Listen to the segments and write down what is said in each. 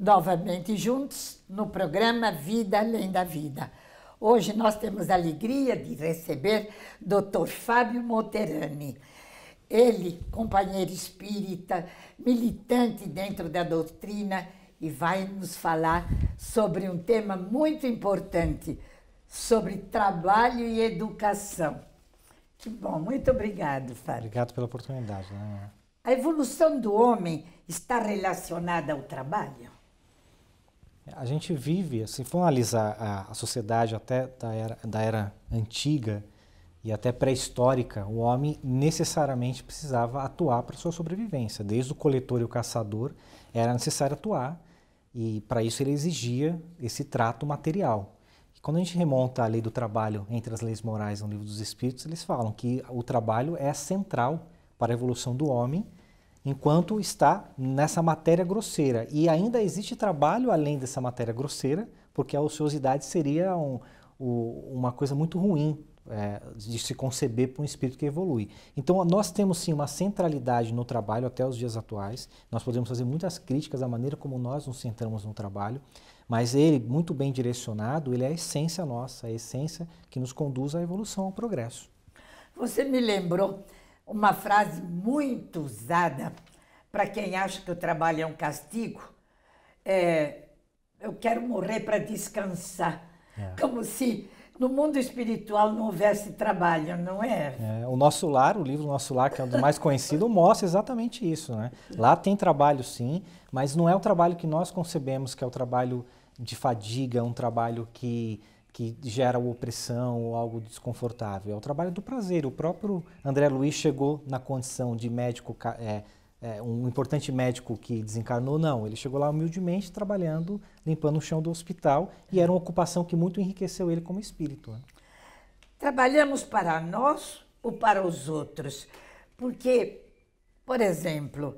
novamente juntos no programa Vida Além da Vida. Hoje nós temos a alegria de receber Dr. Fábio Moterani. Ele, companheiro espírita, militante dentro da doutrina, e vai nos falar sobre um tema muito importante, sobre trabalho e educação. Que bom, muito obrigado, Fábio. Obrigado pela oportunidade. Né? A evolução do homem está relacionada ao trabalho? A gente vive, assim, se for analisar a, a sociedade até da era, da era antiga e até pré-histórica, o homem necessariamente precisava atuar para sua sobrevivência. Desde o coletor e o caçador era necessário atuar e para isso ele exigia esse trato material. E quando a gente remonta a lei do trabalho entre as leis morais no livro dos Espíritos, eles falam que o trabalho é central para a evolução do homem enquanto está nessa matéria grosseira. E ainda existe trabalho além dessa matéria grosseira, porque a ociosidade seria um, uma coisa muito ruim é, de se conceber para um espírito que evolui. Então, nós temos sim uma centralidade no trabalho até os dias atuais. Nós podemos fazer muitas críticas à maneira como nós nos centramos no trabalho, mas ele, muito bem direcionado, ele é a essência nossa, a essência que nos conduz à evolução, ao progresso. Você me lembrou uma frase muito usada para quem acha que o trabalho é um castigo. É, eu quero morrer para descansar. É. Como se no mundo espiritual não houvesse trabalho, não é? é? O Nosso Lar, o livro Nosso Lar, que é um dos mais conhecidos, mostra exatamente isso. Né? Lá tem trabalho sim, mas não é o trabalho que nós concebemos, que é o trabalho de fadiga, um trabalho que que gera opressão ou algo desconfortável. É o trabalho do prazer. O próprio André Luiz chegou na condição de médico, é, é, um importante médico que desencarnou, não. Ele chegou lá humildemente trabalhando, limpando o chão do hospital e era uma ocupação que muito enriqueceu ele como espírito. Né? Trabalhamos para nós ou para os outros? Porque, por exemplo,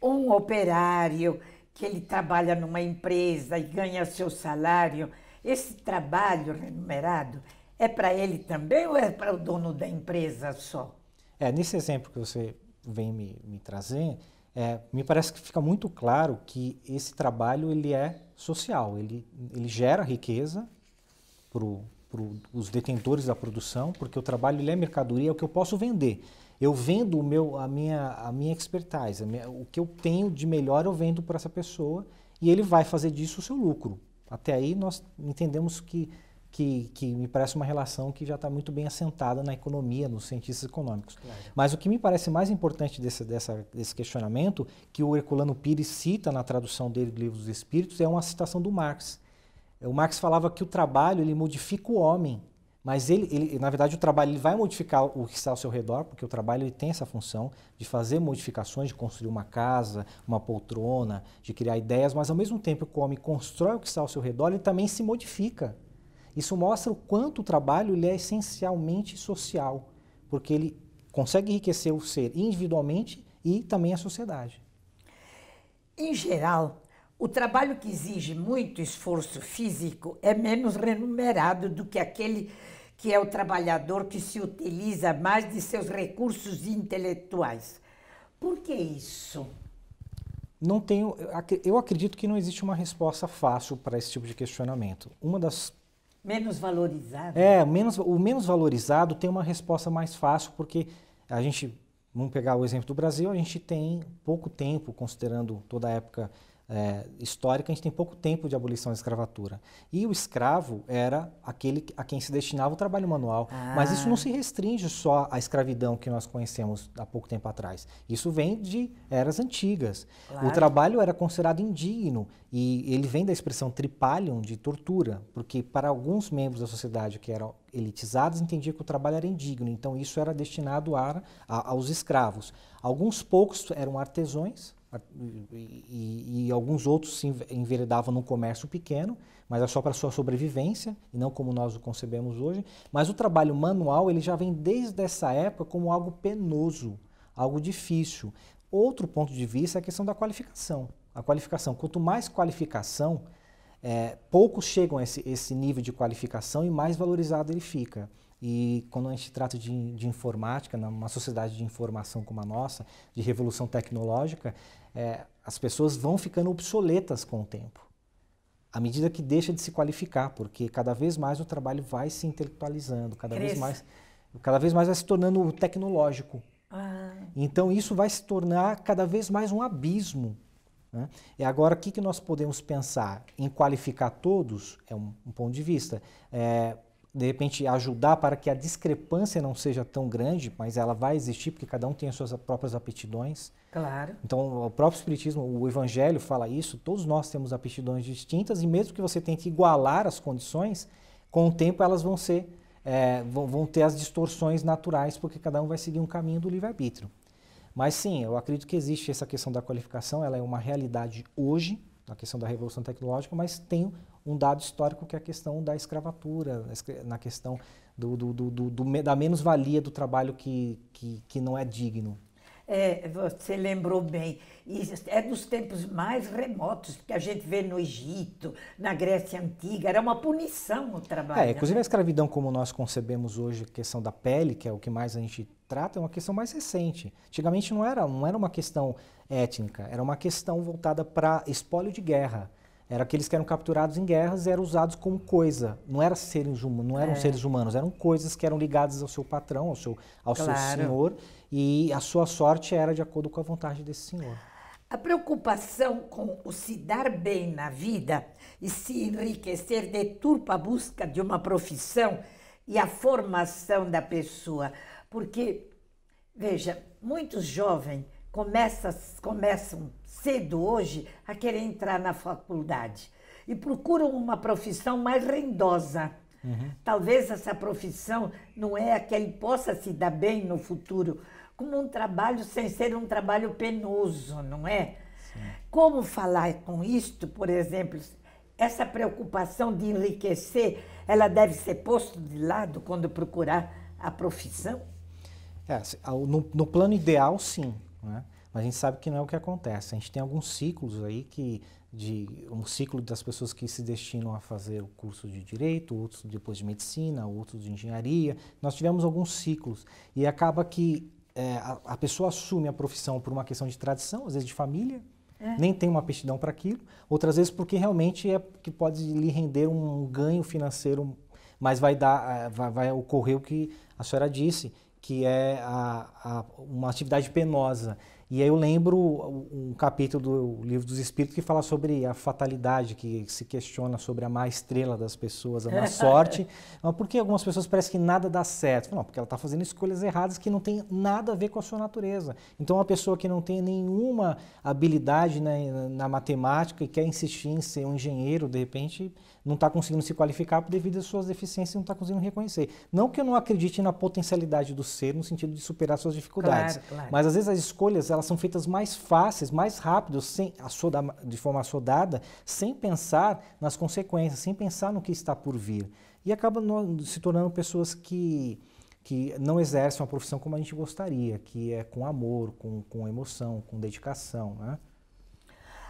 um operário que ele trabalha numa empresa e ganha seu salário esse trabalho remunerado é para ele também ou é para o dono da empresa só? É, nesse exemplo que você vem me, me trazer, é, me parece que fica muito claro que esse trabalho ele é social, ele, ele gera riqueza para os detentores da produção, porque o trabalho ele é mercadoria, é o que eu posso vender. Eu vendo o meu, a, minha, a minha expertise, a minha, o que eu tenho de melhor eu vendo para essa pessoa e ele vai fazer disso o seu lucro. Até aí nós entendemos que, que, que me parece uma relação que já está muito bem assentada na economia, nos cientistas econômicos. Claro. Mas o que me parece mais importante desse, dessa, desse questionamento, que o Herculano Pires cita na tradução dele do Livro dos Espíritos, é uma citação do Marx. O Marx falava que o trabalho ele modifica o homem mas ele, ele, na verdade, o trabalho ele vai modificar o que está ao seu redor, porque o trabalho ele tem essa função de fazer modificações, de construir uma casa, uma poltrona, de criar ideias, mas ao mesmo tempo que o homem constrói o que está ao seu redor, ele também se modifica. Isso mostra o quanto o trabalho ele é essencialmente social, porque ele consegue enriquecer o ser individualmente e também a sociedade. Em geral, o trabalho que exige muito esforço físico é menos remunerado do que aquele que é o trabalhador que se utiliza mais de seus recursos intelectuais. Por que isso? Não tenho, eu acredito que não existe uma resposta fácil para esse tipo de questionamento. Uma das menos valorizado. É, menos, o menos valorizado tem uma resposta mais fácil porque a gente, vamos pegar o exemplo do Brasil, a gente tem pouco tempo, considerando toda a época é, histórica, a gente tem pouco tempo de abolição da escravatura. E o escravo era aquele a quem se destinava o trabalho manual. Ah. Mas isso não ah. se restringe só à escravidão que nós conhecemos há pouco tempo atrás. Isso vem de eras antigas. Claro. O trabalho era considerado indigno e ele vem da expressão tripalion, de tortura, porque para alguns membros da sociedade que eram elitizados entendia que o trabalho era indigno, então isso era destinado a, a aos escravos. Alguns poucos eram artesões, e, e, alguns outros se enveredavam no comércio pequeno, mas é só para sua sobrevivência e não como nós o concebemos hoje. Mas o trabalho manual ele já vem desde essa época como algo penoso, algo difícil. Outro ponto de vista é a questão da qualificação. A qualificação, quanto mais qualificação, é, poucos chegam a esse, esse nível de qualificação e mais valorizado ele fica. E quando a gente trata de, de informática, numa sociedade de informação como a nossa, de revolução tecnológica, é, as pessoas vão ficando obsoletas com o tempo, à medida que deixa de se qualificar, porque cada vez mais o trabalho vai se intelectualizando, cada Cresce. vez mais, cada vez mais vai se tornando tecnológico. Ah. Então isso vai se tornar cada vez mais um abismo. Né? E agora o que, que nós podemos pensar em qualificar todos é um, um ponto de vista. É, de repente ajudar para que a discrepância não seja tão grande, mas ela vai existir porque cada um tem as suas próprias aptidões. Claro. Então, o próprio espiritismo, o evangelho fala isso, todos nós temos aptidões distintas e mesmo que você tente igualar as condições, com o tempo elas vão ser é, vão, vão ter as distorções naturais porque cada um vai seguir um caminho do livre-arbítrio. Mas sim, eu acredito que existe essa questão da qualificação, ela é uma realidade hoje, na questão da revolução tecnológica, mas tem um dado histórico que é a questão da escravatura, na questão do, do, do, da menos-valia do trabalho que, que, que não é digno. É, você lembrou bem. é dos tempos mais remotos, porque a gente vê no Egito, na Grécia Antiga, era uma punição o trabalho. É, né? inclusive a escravidão como nós concebemos hoje, a questão da pele, que é o que mais a gente trata, é uma questão mais recente. Antigamente não era, não era uma questão étnica, era uma questão voltada para espólio de guerra. Era aqueles que eram capturados em guerras e eram usados como coisa. Não, seres não eram é. seres humanos, eram coisas que eram ligadas ao seu patrão, ao, seu, ao claro. seu senhor. E a sua sorte era de acordo com a vontade desse senhor. A preocupação com o se dar bem na vida e se enriquecer deturpa a busca de uma profissão e a formação da pessoa. Porque, veja, muitos jovens começam, começam cedo hoje a querer entrar na faculdade e procuram uma profissão mais rendosa. Uhum. Talvez essa profissão não é a que ele possa se dar bem no futuro, como um trabalho sem ser um trabalho penoso, não é? Sim. Como falar com isto, por exemplo, essa preocupação de enriquecer, ela deve ser posta de lado quando procurar a profissão? É, no, no plano ideal, sim. Né? Mas a gente sabe que não é o que acontece. A gente tem alguns ciclos aí que de um ciclo das pessoas que se destinam a fazer o curso de direito, outros depois de medicina, outros de engenharia. Nós tivemos alguns ciclos e acaba que é, a, a, pessoa assume a profissão por uma questão de tradição, às vezes de família, é. nem tem uma aptidão para aquilo, outras vezes porque realmente é que pode lhe render um ganho financeiro, mas vai dar, é, vai, vai ocorrer o que a senhora disse, que é a, a, uma atividade penosa. E aí eu lembro um capítulo do Livro dos Espíritos que fala sobre a fatalidade, que se questiona sobre a má estrela das pessoas, a má sorte. Mas por que algumas pessoas parece que nada dá certo? Não, porque ela está fazendo escolhas erradas que não tem nada a ver com a sua natureza. Então, uma pessoa que não tem nenhuma habilidade na, né, na matemática e quer insistir em ser um engenheiro, de repente, não está conseguindo se qualificar devido às suas deficiências e não está conseguindo reconhecer. Não que eu não acredite na potencialidade do ser no sentido de superar suas dificuldades. Claro, claro. Mas, às vezes, as escolhas, elas elas são feitas mais fáceis, mais rápidos, sem, soda, de forma assodada, sem pensar nas consequências, sem pensar no que está por vir. E acabam se tornando pessoas que, que não exercem uma profissão como a gente gostaria, que é com amor, com, com emoção, com dedicação. Né?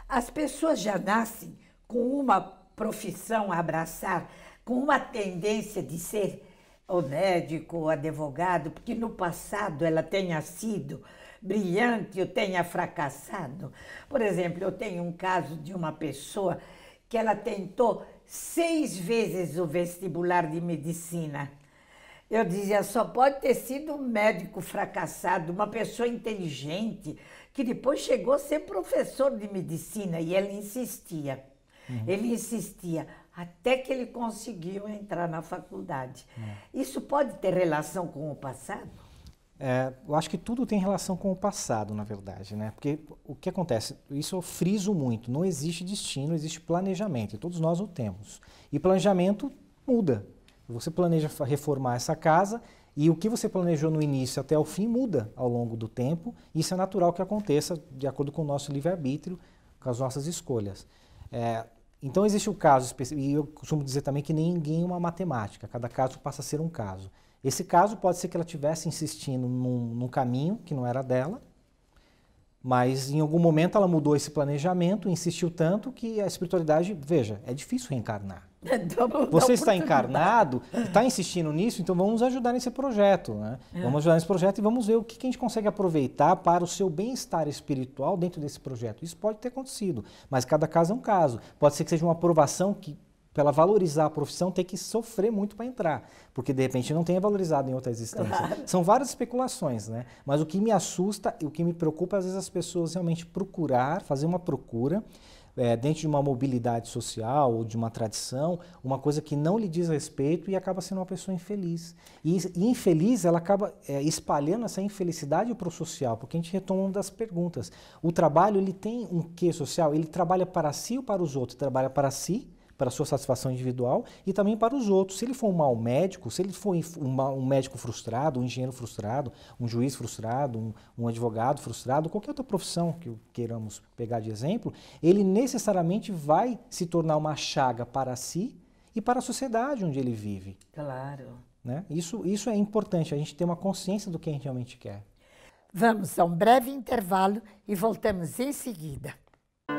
As pessoas já nascem com uma profissão a abraçar, com uma tendência de ser o médico, ou advogado, porque no passado ela tenha sido brilhante eu tenha fracassado. Por exemplo, eu tenho um caso de uma pessoa que ela tentou seis vezes o vestibular de medicina. Eu dizia, só pode ter sido um médico fracassado, uma pessoa inteligente, que depois chegou a ser professor de medicina. E ele insistia, uhum. ele insistia, até que ele conseguiu entrar na faculdade. Uhum. Isso pode ter relação com o passado? É, eu acho que tudo tem relação com o passado, na verdade, né? Porque o que acontece, isso eu friso muito, não existe destino, existe planejamento, e todos nós o temos. E planejamento muda. Você planeja reformar essa casa e o que você planejou no início até o fim muda ao longo do tempo. Isso é natural que aconteça de acordo com o nosso livre-arbítrio, com as nossas escolhas. É, então existe o caso específico, e eu costumo dizer também que ninguém é uma matemática, cada caso passa a ser um caso. Esse caso pode ser que ela tivesse insistindo num, num caminho que não era dela, mas em algum momento ela mudou esse planejamento, insistiu tanto que a espiritualidade, veja, é difícil reencarnar. É Você está encarnado, está insistindo nisso, então vamos ajudar nesse projeto. Né? É. Vamos ajudar nesse projeto e vamos ver o que a gente consegue aproveitar para o seu bem-estar espiritual dentro desse projeto. Isso pode ter acontecido, mas cada caso é um caso. Pode ser que seja uma aprovação que para ela valorizar a profissão, tem que sofrer muito para entrar, porque de repente não tenha valorizado em outra existência Claro. São várias especulações, né? Mas o que me assusta e o que me preocupa, às vezes, as pessoas realmente procurar, fazer uma procura. É, dentro de uma mobilidade social ou de uma tradição, uma coisa que não lhe diz respeito e acaba sendo uma pessoa infeliz. E, e infeliz, ela acaba é, espalhando essa infelicidade para o social, porque a gente retoma uma das perguntas. O trabalho, ele tem um quê social? Ele trabalha para si ou para os outros? Trabalha para si para sua satisfação individual e também para os outros. Se ele for um mau médico, se ele for um, um médico frustrado, um engenheiro frustrado, um juiz frustrado, um, um, advogado frustrado, qualquer outra profissão que queiramos pegar de exemplo, ele necessariamente vai se tornar uma chaga para si e para a sociedade onde ele vive. Claro. Né? Isso, isso é importante, a gente ter uma consciência do que a gente realmente quer. Vamos a um breve intervalo e voltamos em seguida.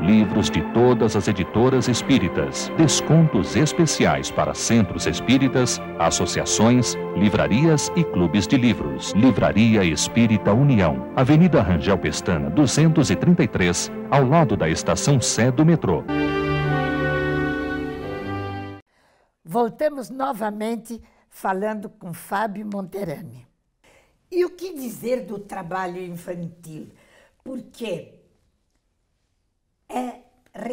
livros de todas as editoras espíritas, descontos especiais para centros espíritas, associações, livrarias e clubes de livros. Livraria Espírita União, Avenida Rangel Pestana, 233, ao lado da estação Sé do metrô. Voltamos novamente falando com Fábio Monterani. E o que dizer do trabalho infantil? Por quê?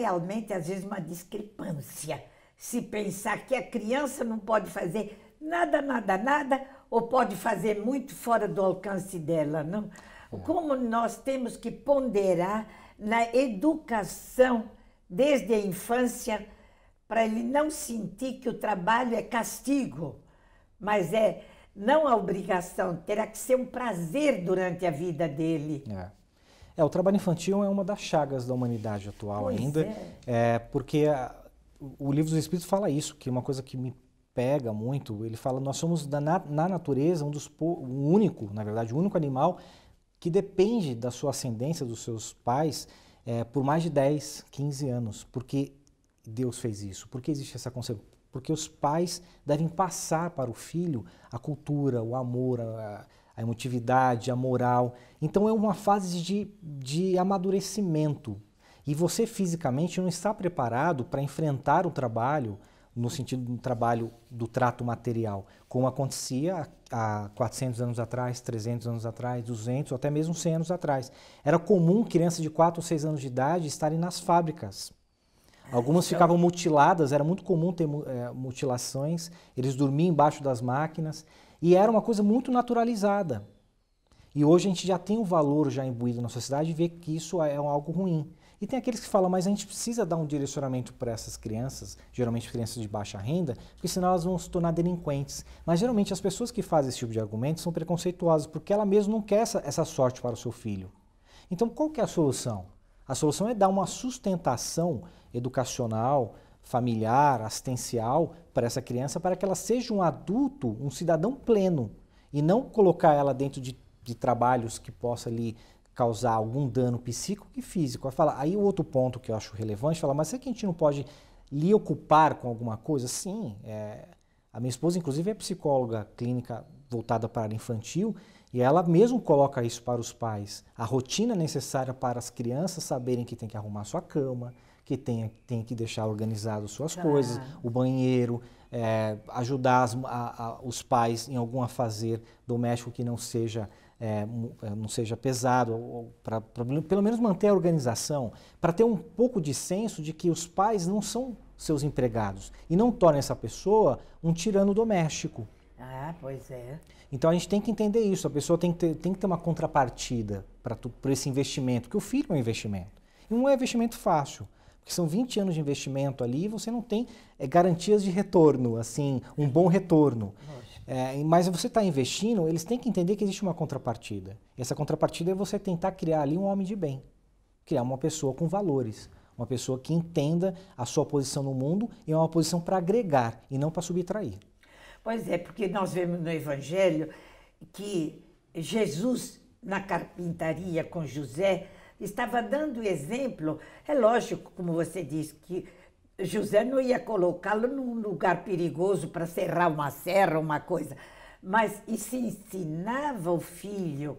realmente, às vezes, uma discrepância. Se pensar que a criança não pode fazer nada, nada, nada, ou pode fazer muito fora do alcance dela, não? Hum. Como nós temos que ponderar na educação desde a infância para ele não sentir que o trabalho é castigo, mas é não a obrigação, terá que ser um prazer durante a vida dele. É. É, o trabalho infantil é uma das chagas da humanidade atual pois ainda, é. é porque a, o livro dos Espíritos fala isso, que é uma coisa que me pega muito. Ele fala, nós somos da, na, na, natureza um dos um único, na verdade, o único animal que depende da sua ascendência, dos seus pais, é, por mais de 10, 15 anos. Porque Deus fez isso? Porque existe essa concepção? Porque os pais devem passar para o filho a cultura, o amor, a, a a emotividade, a moral. Então é uma fase de, de amadurecimento. E você fisicamente não está preparado para enfrentar o trabalho, no sentido do trabalho do trato material, como acontecia há 400 anos atrás, 300 anos atrás, 200 ou até mesmo 100 anos atrás. Era comum crianças de 4 ou 6 anos de idade estarem nas fábricas. Algumas ficavam mutiladas, era muito comum ter é, mutilações, eles dormiam embaixo das máquinas. E era uma coisa muito naturalizada. E hoje a gente já tem o valor já imbuído na sociedade e vê que isso é algo ruim. E tem aqueles que falam, mas a gente precisa dar um direcionamento para essas crianças, geralmente crianças de baixa renda, porque senão elas vão se tornar delinquentes. Mas geralmente as pessoas que fazem esse tipo de argumento são preconceituosas, porque ela mesma não quer essa, essa sorte para o seu filho. Então qual que é a solução? A solução é dar uma sustentação educacional, familiar, assistencial para essa criança, para que ela seja um adulto, um cidadão pleno, e não colocar ela dentro de, de trabalhos que possa lhe causar algum dano psíquico e físico. Aí, fala, aí o outro ponto que eu acho relevante, fala, mas é que a gente não pode lhe ocupar com alguma coisa? Sim, é, a minha esposa, inclusive, é psicóloga clínica voltada para a área infantil, e ela mesmo coloca isso para os pais. A rotina necessária para as crianças saberem que tem que arrumar sua cama, que tem, tem que deixar organizado suas tá. coisas, o banheiro, é, ajudar as, a, a, os pais em algum afazer doméstico que não seja, é, é não seja pesado, para pelo menos manter a organização, para ter um pouco de senso de que os pais não são seus empregados e não torna essa pessoa um tirano doméstico. Ah, pois é. Então a gente tem que entender isso, a pessoa tem que ter, tem que ter uma contrapartida para esse investimento, que o filho é um investimento. E não é investimento fácil. Porque são 20 anos de investimento ali e você não tem é, garantias de retorno, assim, um bom retorno. É, mas você está investindo, eles têm que entender que existe uma contrapartida. Essa contrapartida é você tentar criar ali um homem de bem, criar uma pessoa com valores, uma pessoa que entenda a sua posição no mundo e é uma posição para agregar e não para subtrair. Pois é, porque nós vemos no Evangelho que Jesus, na carpintaria com José, estava dando exemplo. É lógico, como você disse, que José não ia colocá-lo num lugar perigoso para serrar uma serra, uma coisa. Mas e se ensinava o filho,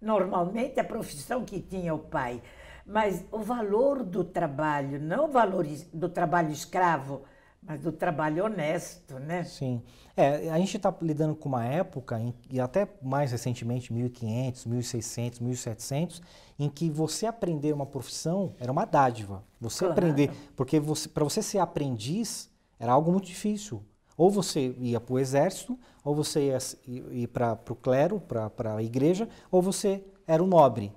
normalmente a profissão que tinha o pai, mas o valor do trabalho, não o valor do trabalho escravo, mas do trabalho honesto, né? Sim. É, a gente está lidando com uma época, em, e até mais recentemente, 1500, 1600, 1700, em que você aprender uma profissão era uma dádiva. Você claro. aprender, porque para você ser aprendiz era algo muito difícil. Ou você ia para o exército, ou você ia, ia para o clero, para a igreja, ou você era um nobre.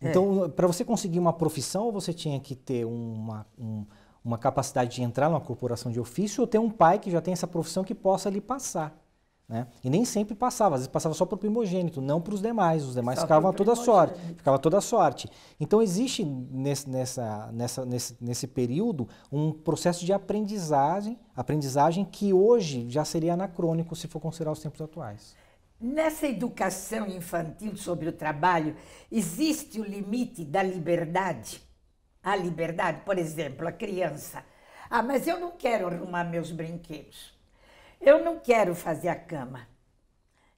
É. Então, é. para você conseguir uma profissão, você tinha que ter uma, um, uma capacidade de entrar numa corporação de ofício ou ter um pai que já tem essa profissão que possa lhe passar. Né? E nem sempre passava, às vezes passava só para o primogênito, não para os demais. Os demais só ficavam a toda sorte. Ficava toda sorte. Então existe nesse, nessa, nessa, nesse, nesse período um processo de aprendizagem, aprendizagem que hoje já seria anacrônico se for considerar os tempos atuais. Nessa educação infantil sobre o trabalho, existe o limite da liberdade? a liberdade. Por exemplo, a criança. Ah, mas eu não quero arrumar meus brinquedos. Eu não quero fazer a cama.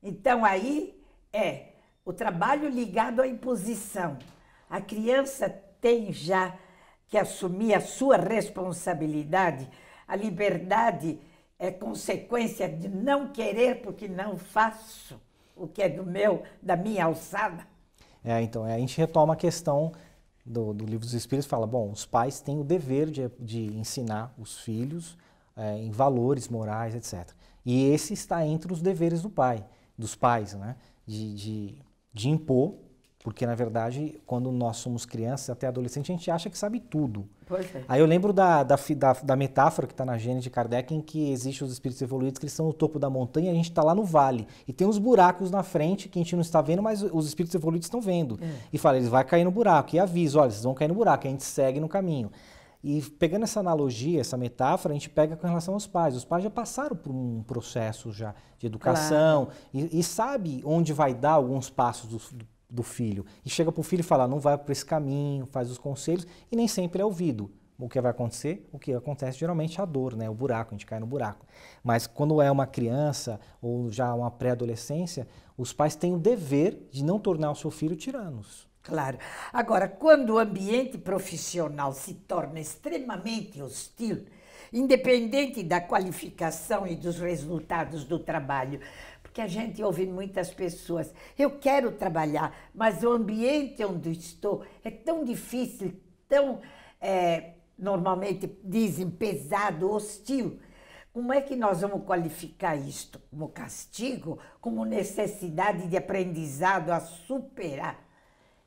Então aí é o trabalho ligado à imposição. A criança tem já que assumir a sua responsabilidade. A liberdade é consequência de não querer porque não faço o que é do meu, da minha alçada. É, então, a gente retoma a questão do, do Livro dos Espíritos fala, bom, os pais têm o dever de, de ensinar os filhos é, em valores morais, etc. E esse está entre os deveres do pai, dos pais, né? de, de, de impor porque, na verdade, quando nós somos crianças, até adolescente, a gente acha que sabe tudo. Pois é. Aí eu lembro da, da, da, da metáfora que está na Gênesis de Kardec, em que existem os espíritos evoluídos que estão no topo da montanha e a gente está lá no vale. E tem uns buracos na frente que a gente não está vendo, mas os espíritos evoluídos estão vendo. É. E fala, eles vão cair no buraco. E avisa, olha, vocês vão cair no buraco. E a gente segue no caminho. E pegando essa analogia, essa metáfora, a gente pega com relação aos pais. Os pais já passaram por um processo já de educação claro. e, e sabe onde vai dar alguns passos do, do, do filho e chega para o filho e fala, não vai por esse caminho, faz os conselhos e nem sempre é ouvido. O que vai acontecer? O que acontece geralmente é a dor, né? o buraco, a gente cai no buraco. Mas quando é uma criança ou já uma pré-adolescência, os pais têm o dever de não tornar o seu filho tiranos. Claro. Agora, quando o ambiente profissional se torna extremamente hostil, independente da qualificação e dos resultados do trabalho, que a gente ouve muitas pessoas. Eu quero trabalhar, mas o ambiente onde estou é tão difícil, tão, é, normalmente dizem, pesado, hostil. Como é que nós vamos qualificar isto? Como castigo? Como necessidade de aprendizado a superar?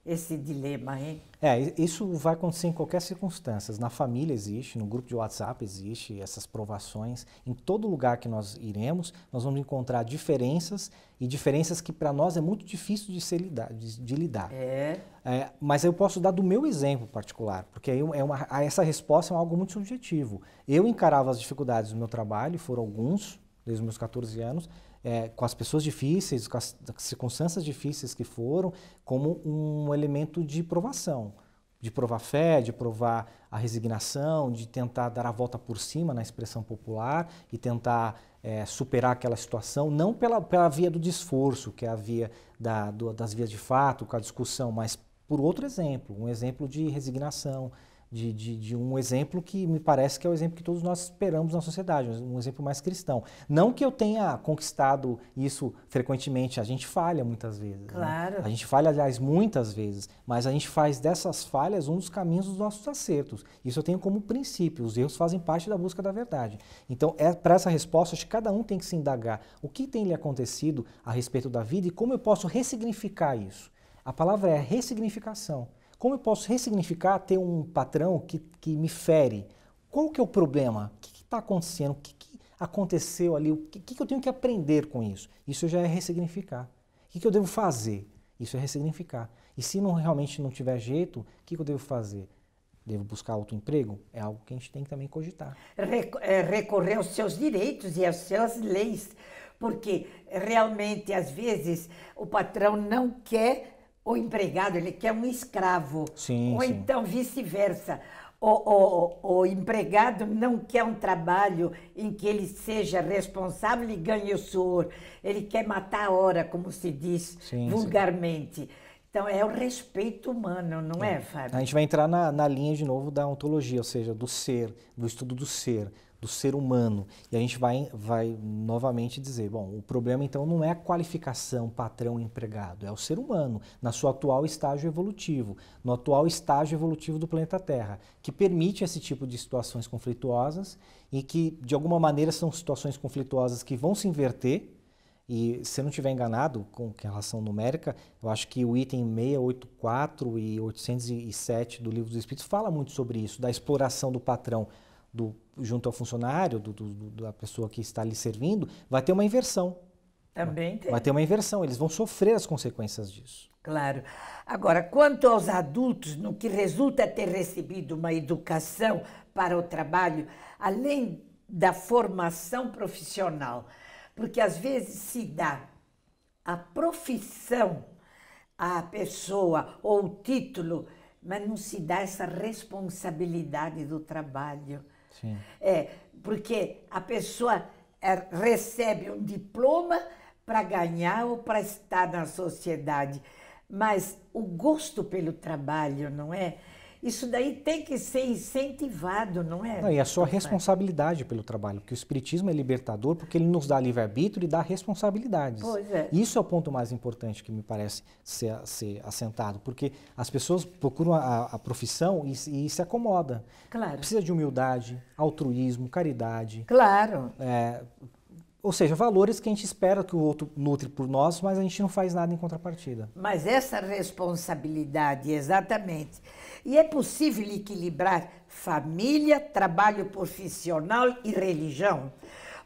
esse dilema, hein? É, isso vai acontecer em qualquer circunstância. Na família existe, no grupo de WhatsApp existe essas provações. Em todo lugar que nós iremos, nós vamos encontrar diferenças e diferenças que para nós é muito difícil de, ser lidar, de, de lidar. É. é. Mas eu posso dar do meu exemplo particular, porque aí é, é uma, essa resposta é algo muito subjetivo. Eu encarava as dificuldades do meu trabalho, foram alguns, desde os meus 14 anos, é, com as pessoas difíceis, com as circunstâncias difíceis que foram, como um elemento de provação. De provar fé, de provar a resignação, de tentar dar a volta por cima na expressão popular e tentar é, superar aquela situação, não pela, pela via do desforço, que é a via da, do, das vias de fato, com a discussão, mas por outro exemplo, um exemplo de resignação, de, de, de, um exemplo que me parece que é o exemplo que todos nós esperamos na sociedade, um exemplo mais cristão. Não que eu tenha conquistado isso frequentemente, a gente falha muitas vezes. Né? Claro. Né? A gente falha, aliás, muitas vezes, mas a gente faz dessas falhas um dos caminhos dos nossos acertos. Isso eu tenho como princípio, os erros fazem parte da busca da verdade. Então, é para essa resposta, acho que cada um tem que se indagar o que tem lhe acontecido a respeito da vida e como eu posso ressignificar isso. A palavra é ressignificação. Como eu posso ressignificar ter um patrão que, que me fere? Qual que é o problema? O que está acontecendo? O que, que, aconteceu ali? O que, que eu tenho que aprender com isso? Isso já é ressignificar. O que, que eu devo fazer? Isso é ressignificar. E se não, realmente não tiver jeito, o que, que eu devo fazer? Devo buscar outro emprego? É algo que a gente tem que também cogitar. Eh, recorrer aos seus direitos e às suas leis, porque realmente, às vezes, o patrão não quer o empregado ele quer um escravo, sim, ou sim. então vice-versa. O, o, o, empregado não quer um trabalho em que ele seja responsável e ganhe o suor. Ele quer matar a hora, como se diz sim, vulgarmente. Então, é o respeito humano, não é, é Fábio? A gente vai entrar na, na linha de novo da ontologia, ou seja, do ser, do estudo do ser, do ser humano. E a gente vai, vai novamente dizer, bom, o problema então não é a qualificação patrão-empregado, é o ser humano, na sua atual estágio evolutivo, no atual estágio evolutivo do planeta Terra, que permite esse tipo de situações conflituosas e que, de alguma maneira, são situações conflituosas que vão se inverter, e se eu não estiver enganado com relação numérica, eu acho que o item 684 e 807 do Livro dos Espíritos fala muito sobre isso, da exploração do patrão do junto ao funcionário, do, do, da pessoa que está lhe servindo, vai ter uma inversão. Também tem. Vai ter uma inversão, eles vão sofrer as consequências disso. Claro. Agora, quanto aos adultos, no que resulta ter recebido uma educação para o trabalho, além da formação profissional, porque às vezes se dá a profissão à pessoa ou o título, mas não se dá essa responsabilidade do trabalho. Sim. É, porque a pessoa é, recebe um diploma para ganhar ou para estar na sociedade, mas o gosto pelo trabalho, não é? Isso daí tem que ser incentivado, não é? Não, e é a sua responsabilidade pelo trabalho, porque o Espiritismo é libertador porque ele nos dá livre-arbítrio e dá responsabilidades. Pois é. Isso é o ponto mais importante que me parece ser, ser assentado, porque as pessoas procuram a, a profissão e, e, se acomoda. Claro. Precisa de humildade, altruísmo, caridade. Claro. É, ou seja, valores que a gente espera que o outro nutre por nós, mas a gente não faz nada em contrapartida. Mas essa responsabilidade, exatamente. E é possível equilibrar família, trabalho profissional e religião?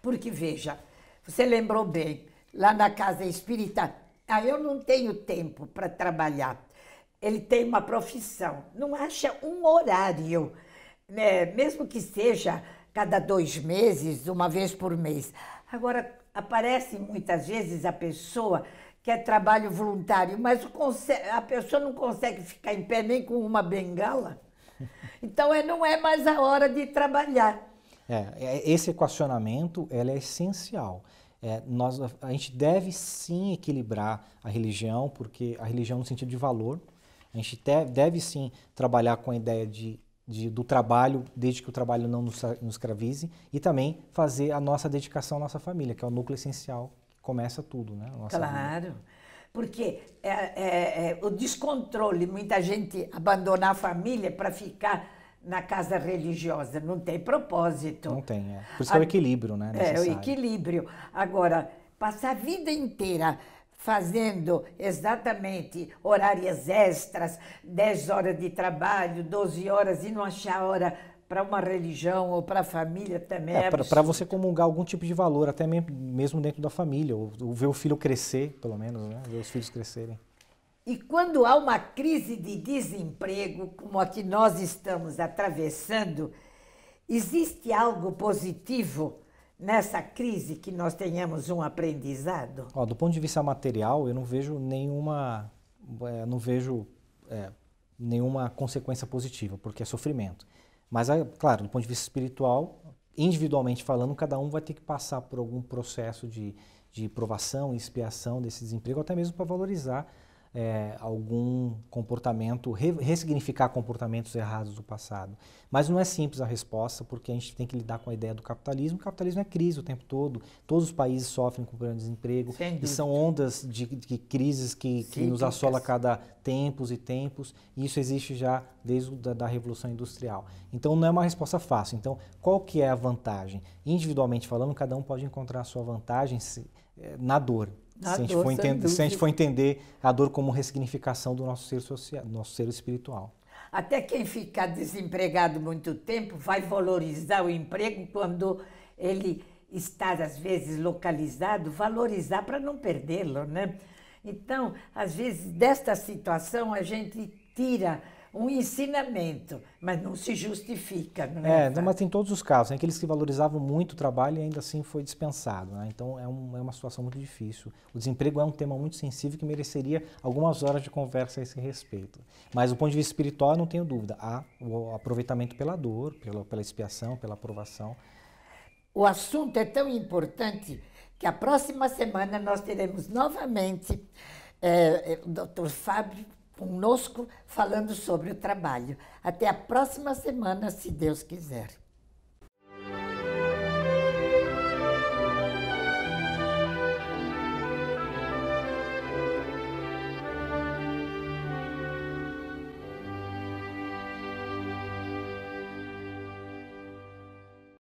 Porque, veja, você lembrou bem, lá na casa espírita, ah, eu não tenho tempo para trabalhar. Ele tem uma profissão, não acha um horário, né? mesmo que seja cada dois meses, uma vez por mês. Agora, aparece muitas vezes a pessoa que é trabalho voluntário, mas a pessoa não consegue ficar em pé nem com uma bengala. Então, é, não é mais a hora de trabalhar. É, é esse equacionamento ela é essencial. É, nós, a gente deve sim equilibrar a religião, porque a religião no sentido de valor, a gente deve sim trabalhar com a ideia de de, do trabalho, desde que o trabalho não nos, nos escravize, e também fazer a nossa dedicação à nossa família, que é o núcleo essencial que começa tudo, né? claro. Família. Porque é, é, é, o descontrole, muita gente abandonar a família para ficar na casa religiosa, não tem propósito. Não tem, é. Por isso a, é o equilíbrio, né? Necessário. É, o equilíbrio. Agora, passar a vida inteira fazendo exatamente horárias extras, 10 horas de trabalho, 12 horas, e não achar hora para uma religião ou para a família também. É, é para você comungar algum tipo de valor, até mesmo dentro da família, ou, ou ver o filho crescer, pelo menos, né? ver os filhos crescerem. E quando há uma crise de desemprego, como a que nós estamos atravessando, existe algo positivo nessa crise que nós tenhamos um aprendizado? Ó, do ponto de vista material, eu não vejo nenhuma, é, não vejo é, nenhuma consequência positiva, porque é sofrimento. Mas, é, claro, do ponto de vista espiritual, individualmente falando, cada um vai ter que passar por algum processo de, de provação e expiação desse desemprego, até mesmo para valorizar é, algum comportamento, re ressignificar comportamentos errados do passado. Mas não é simples a resposta, porque a gente tem que lidar com a ideia do capitalismo. O capitalismo é crise o tempo todo, todos os países sofrem com o problema desemprego, e são ondas de, de crises que, que nos assola a cada tempos e tempos, e isso existe já desde da, da Revolução Industrial. Então não é uma resposta fácil. Então, qual que é a vantagem? Individualmente falando, cada um pode encontrar a sua vantagem se, é, na dor se, a gente for entender, se a gente for entender a dor como ressignificação do nosso ser social, do nosso ser espiritual. Até quem ficar desempregado muito tempo vai valorizar o emprego quando ele está, às vezes, localizado, valorizar para não perdê-lo, né? Então, às vezes, desta situação, a gente tira um ensinamento, mas não se justifica, não é? É, mas tem todos os casos, né? aqueles que valorizavam muito o trabalho e ainda assim foi dispensado, né? Então é, um, é, uma situação muito difícil. O desemprego é um tema muito sensível que mereceria algumas horas de conversa a esse respeito. Mas do ponto de vista espiritual, não tenho dúvida, há o aproveitamento pela dor, pela, pela expiação, pela aprovação. O assunto é tão importante que a próxima semana nós teremos novamente é, o Dr. Fábio conosco falando sobre o trabalho. Até a próxima semana, se Deus quiser.